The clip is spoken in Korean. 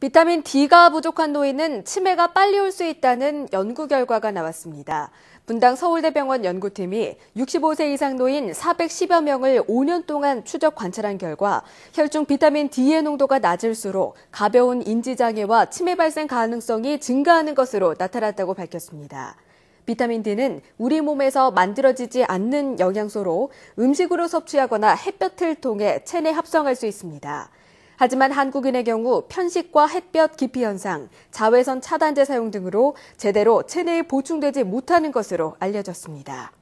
비타민 D가 부족한 노인은 치매가 빨리 올 수 있다는 연구 결과가 나왔습니다. 분당 서울대병원 연구팀이 65세 이상 노인 410여 명을 5년 동안 추적 관찰한 결과 혈중 비타민 D의 농도가 낮을수록 가벼운 인지장애와 치매 발생 가능성이 증가하는 것으로 나타났다고 밝혔습니다. 비타민 D는 우리 몸에서 만들어지지 않는 영양소로 음식으로 섭취하거나 햇볕을 통해 체내 합성할 수 있습니다. 하지만 한국인의 경우 편식과 햇볕 기피 현상, 자외선 차단제 사용 등으로 제대로 체내에 보충되지 못하는 것으로 알려졌습니다.